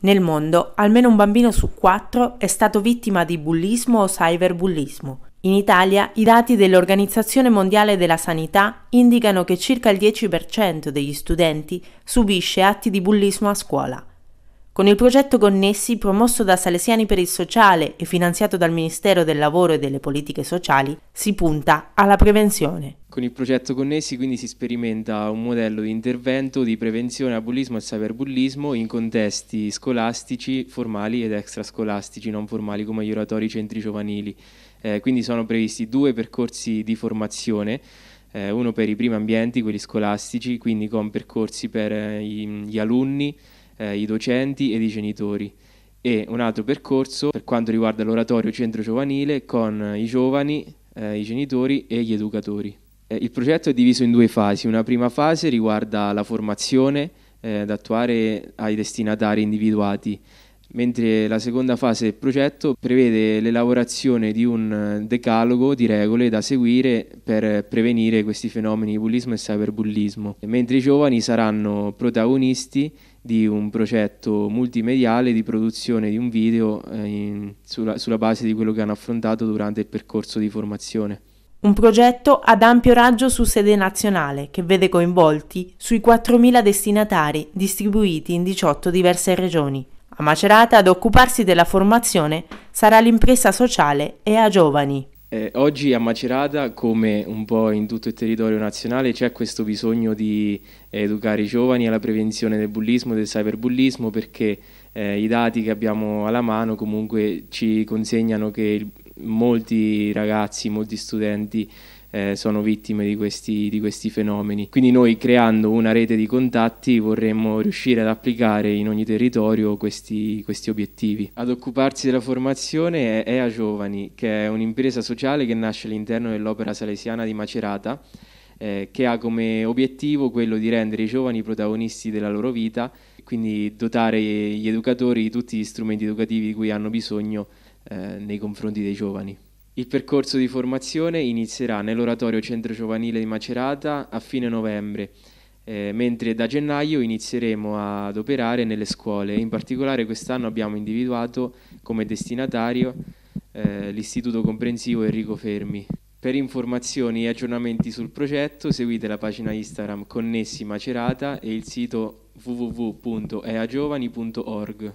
Nel mondo almeno un bambino su quattro è stato vittima di bullismo o cyberbullismo. In Italia i dati dell'Organizzazione Mondiale della Sanità indicano che circa il 10% degli studenti subisce atti di bullismo a scuola con il progetto Connessi promosso da Salesiani per il Sociale e finanziato dal Ministero del Lavoro e delle Politiche Sociali, si punta alla prevenzione. Con il progetto Connessi quindi si sperimenta un modello di intervento di prevenzione a bullismo e cyberbullismo in contesti scolastici, formali ed extrascolastici, non formali come gli oratori centri giovanili. Eh, quindi sono previsti due percorsi di formazione eh, uno per i primi ambienti, quelli scolastici, quindi con percorsi per eh, gli alunni, eh, i docenti ed i genitori e un altro percorso per quanto riguarda l'oratorio centro giovanile con i giovani, eh, i genitori e gli educatori. Eh, il progetto è diviso in due fasi, una prima fase riguarda la formazione eh, da attuare ai destinatari individuati mentre la seconda fase del progetto prevede l'elaborazione di un eh, decalogo di regole da seguire per prevenire questi fenomeni di bullismo e cyberbullismo, mentre i giovani saranno protagonisti di un progetto multimediale di produzione di un video eh, in, sulla, sulla base di quello che hanno affrontato durante il percorso di formazione. Un progetto ad ampio raggio su sede nazionale che vede coinvolti sui 4.000 destinatari distribuiti in 18 diverse regioni. A Macerata ad occuparsi della formazione sarà l'impresa sociale e a Giovani. Eh, oggi a Macerata, come un po' in tutto il territorio nazionale, c'è questo bisogno di eh, educare i giovani alla prevenzione del bullismo, del cyberbullismo, perché eh, i dati che abbiamo alla mano comunque ci consegnano che molti ragazzi, molti studenti eh, sono vittime di questi, di questi fenomeni. Quindi noi creando una rete di contatti vorremmo riuscire ad applicare in ogni territorio questi, questi obiettivi. Ad occuparsi della formazione è EA Giovani, che è un'impresa sociale che nasce all'interno dell'Opera Salesiana di Macerata eh, che ha come obiettivo quello di rendere i giovani protagonisti della loro vita, quindi dotare gli educatori di tutti gli strumenti educativi di cui hanno bisogno eh, nei confronti dei giovani. Il percorso di formazione inizierà nell'Oratorio Centro Giovanile di Macerata a fine novembre, eh, mentre da gennaio inizieremo ad operare nelle scuole. In particolare quest'anno abbiamo individuato come destinatario eh, l'Istituto Comprensivo Enrico Fermi. Per informazioni e aggiornamenti sul progetto seguite la pagina Instagram Connessi Macerata e il sito www.eagiovani.org.